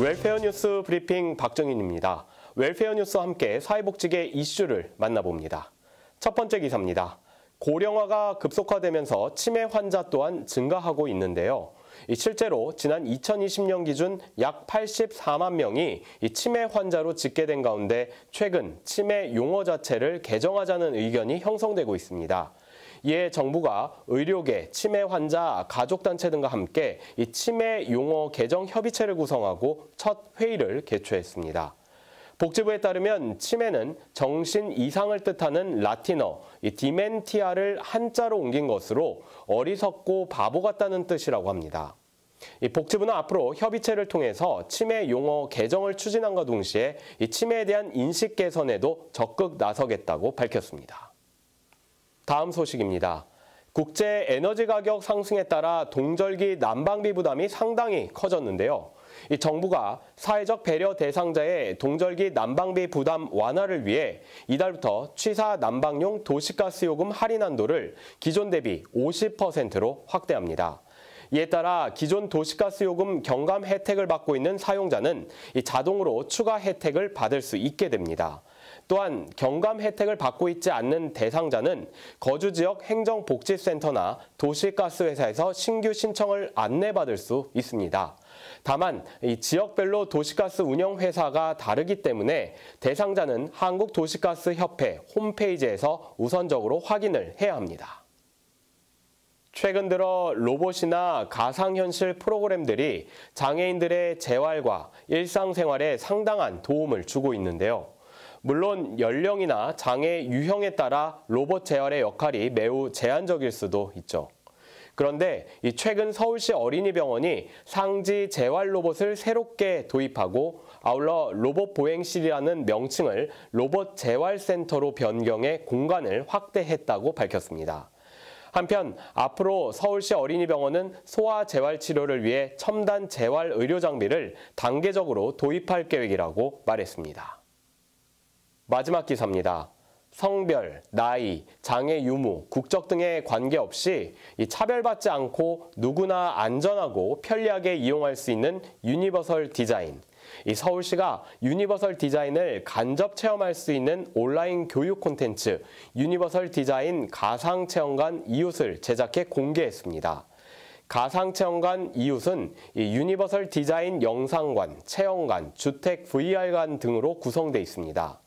웰페어 뉴스 브리핑 박정인입니다. 웰페어 뉴스와 함께 사회복지계 이슈를 만나봅니다. 첫 번째 기사입니다. 고령화가 급속화되면서 치매 환자 또한 증가하고 있는데요. 실제로 지난 2020년 기준 약 84만 명이 치매 환자로 집계된 가운데 최근 치매 용어 자체를 개정하자는 의견이 형성되고 있습니다. 이에 예 정부가 의료계, 치매 환자, 가족단체 등과 함께 이 치매 용어 개정 협의체를 구성하고 첫 회의를 개최했습니다. 복지부에 따르면 치매는 정신 이상을 뜻하는 라틴어 디멘티아를 한자로 옮긴 것으로 어리석고 바보 같다는 뜻이라고 합니다. 복지부는 앞으로 협의체를 통해서 치매 용어 개정을 추진함과 동시에 치매에 대한 인식 개선에도 적극 나서겠다고 밝혔습니다. 다음 소식입니다. 국제 에너지 가격 상승에 따라 동절기 난방비 부담이 상당히 커졌는데요. 이 정부가 사회적 배려 대상자의 동절기 난방비 부담 완화를 위해 이달부터 취사 난방용 도시가스 요금 할인 한도를 기존 대비 50%로 확대합니다. 이에 따라 기존 도시가스 요금 경감 혜택을 받고 있는 사용자는 자동으로 추가 혜택을 받을 수 있게 됩니다. 또한 경감 혜택을 받고 있지 않는 대상자는 거주지역 행정복지센터나 도시가스 회사에서 신규 신청을 안내받을 수 있습니다. 다만 지역별로 도시가스 운영회사가 다르기 때문에 대상자는 한국도시가스협회 홈페이지에서 우선적으로 확인을 해야 합니다. 최근 들어 로봇이나 가상현실 프로그램들이 장애인들의 재활과 일상생활에 상당한 도움을 주고 있는데요. 물론 연령이나 장애 유형에 따라 로봇 재활의 역할이 매우 제한적일 수도 있죠. 그런데 이 최근 서울시 어린이병원이 상지 재활 로봇을 새롭게 도입하고 아울러 로봇 보행실이라는 명칭을 로봇 재활센터로 변경해 공간을 확대했다고 밝혔습니다. 한편 앞으로 서울시 어린이병원은 소아 재활 치료를 위해 첨단 재활 의료 장비를 단계적으로 도입할 계획이라고 말했습니다. 마지막 기사입니다. 성별, 나이, 장애 유무, 국적 등에 관계없이 차별받지 않고 누구나 안전하고 편리하게 이용할 수 있는 유니버설 디자인. 이 서울시가 유니버설 디자인을 간접 체험할 수 있는 온라인 교육 콘텐츠 유니버설 디자인 가상 체험관 이웃을 제작해 공개했습니다. 가상체험관 이웃은 유니버설 디자인 영상관, 체험관, 주택 VR관 등으로 구성돼 있습니다.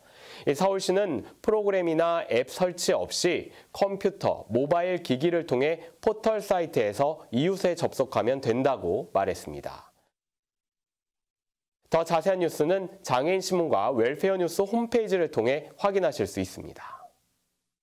서울시는 프로그램이나 앱 설치 없이 컴퓨터, 모바일 기기를 통해 포털 사이트에서 이웃에 접속하면 된다고 말했습니다. 더 자세한 뉴스는 장애인신문과 웰페어 뉴스 홈페이지를 통해 확인하실 수 있습니다.